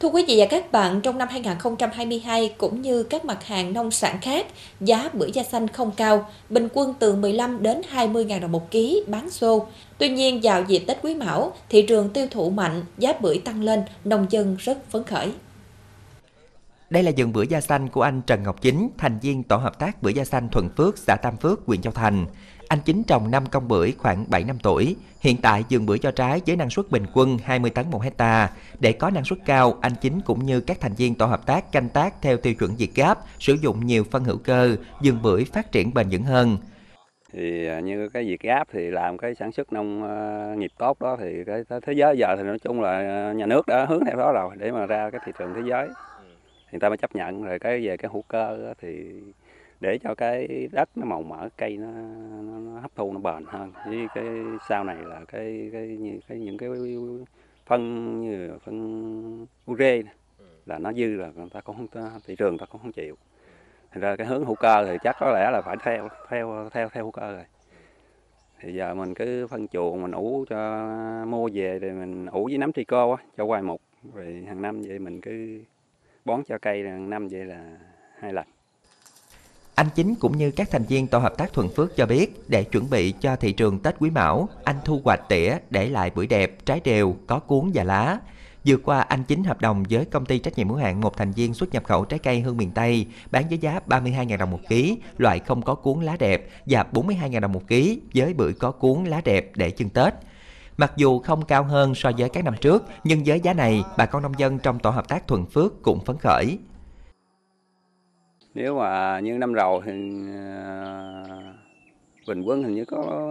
Thưa quý vị và các bạn, trong năm 2022 cũng như các mặt hàng nông sản khác, giá bưởi da xanh không cao, bình quân từ 15 đến 20 000 đồng một ký bán xô. Tuy nhiên, vào dịp Tết Quý Mão, thị trường tiêu thụ mạnh, giá bưởi tăng lên, nông dân rất phấn khởi. Đây là vườn bưởi da xanh của anh Trần Ngọc Chính, thành viên tổ hợp tác bưởi da xanh Thuận Phước, xã Tam Phước, huyện Châu Thành. Anh chính trồng 5 công bưởi khoảng 7 năm tuổi. Hiện tại vườn bưởi cho trái với năng suất bình quân 20 tấn một hecta. Để có năng suất cao, anh chính cũng như các thành viên tổ hợp tác canh tác theo tiêu chuẩn Việt Gáp, sử dụng nhiều phân hữu cơ, vườn bưởi phát triển bền vững hơn thì à, như cái việt gáp thì làm cái sản xuất nông à, nghiệp tốt đó thì cái thế giới giờ thì nói chung là à, nhà nước đã hướng theo đó rồi để mà ra cái thị trường thế giới ừ. thì người ta mới chấp nhận rồi cái về cái hữu cơ thì để cho cái đất nó màu mỡ cây nó, nó, nó hấp thu nó bền hơn với cái sau này là cái cái, như, cái những cái phân như phân ure là nó dư là người ta cũng thị trường ta cũng không chịu thành ra cái hướng hữu cơ thì chắc có lẽ là phải theo theo theo theo hữu cơ rồi thì giờ mình cứ phân chuồng mình ủ cho mua về thì mình ủ với nấm trico á cho hoài mục rồi hàng năm vậy mình cứ bón cho cây hàng năm vậy là hai lần anh Chính cũng như các thành viên tổ hợp tác Thuận Phước cho biết, để chuẩn bị cho thị trường Tết Quý Mão, anh thu hoạch tỉa để lại bưởi đẹp, trái đều, có cuốn và lá. Vừa qua, anh Chính hợp đồng với công ty trách nhiệm hữu hạn một thành viên xuất nhập khẩu trái cây hương miền Tây, bán với giá 32.000 đồng một ký, loại không có cuốn lá đẹp và 42.000 đồng một ký với bưởi có cuốn lá đẹp để chưng Tết. Mặc dù không cao hơn so với các năm trước, nhưng với giá này, bà con nông dân trong tổ hợp tác Thuận Phước cũng phấn khởi nếu mà như năm rồi thì ờ, bình quân hình như có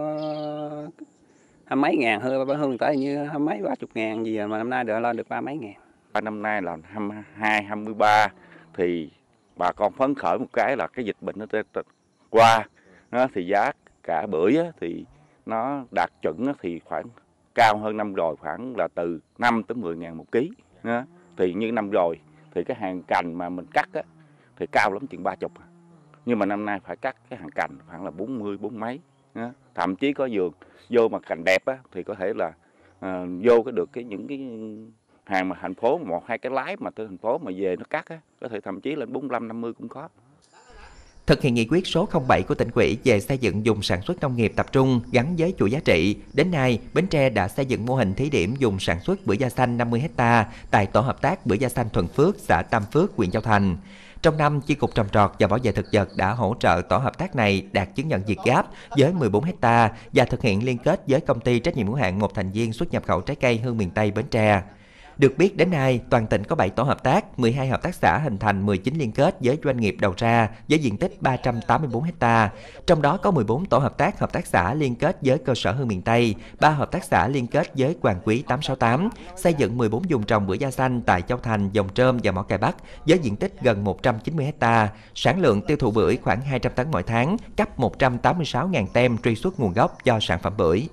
hai mấy ngàn hơn hơn tới như hai mấy ba chục ngàn gì à, mà năm nay được lên được ba mấy ngàn năm nay là hai hai mươi ba thì bà con phấn khởi một cái là cái dịch bệnh nó qua nó thì giá cả bưởi thì nó đạt chuẩn thì khoảng cao hơn năm rồi khoảng là từ 5 tới 10 ngàn một ký thì như năm rồi thì cái hàng cành mà mình cắt thì cao lắm chừng ba chục à. nhưng mà năm nay phải cắt cái hàng cành khoảng là 40 bốn mấy thậm chí có vườn vô mà cành đẹp á, thì có thể là à, vô cái được cái những cái hàng mà thành phố một hai cái lái mà từ thành phố mà về nó cắt á, có thể thậm chí lên 45 50 cũng có thực hiện nghị quyết số 07 của tỉnh ủy về xây dựng dùng sản xuất nông nghiệp tập trung gắn với chuỗi giá trị. Đến nay, Bến Tre đã xây dựng mô hình thí điểm dùng sản xuất bưởi da xanh 50 ha tại tổ hợp tác bưởi da xanh Thuận Phước, xã Tam Phước, huyện Châu Thành. Trong năm, Chi cục trồng trọt và bảo vệ thực vật đã hỗ trợ tổ hợp tác này đạt chứng nhận việt gáp với 14 hecta và thực hiện liên kết với công ty trách nhiệm hữu hạn một thành viên xuất nhập khẩu trái cây hương miền Tây Bến Tre. Được biết đến nay, toàn tỉnh có 7 tổ hợp tác, 12 hợp tác xã hình thành 19 liên kết với doanh nghiệp đầu ra với diện tích 384 ha. Trong đó có 14 tổ hợp tác hợp tác xã liên kết với cơ sở Hương miền Tây, 3 hợp tác xã liên kết với Hoàng Quý 868, xây dựng 14 vùng trồng bưởi da xanh tại Châu Thành, Dòng Trơm và Mỏ Cày Bắc với diện tích gần 190 ha. Sản lượng tiêu thụ bưởi khoảng 200 tấn mỗi tháng, cấp 186.000 tem truy xuất nguồn gốc cho sản phẩm bưởi.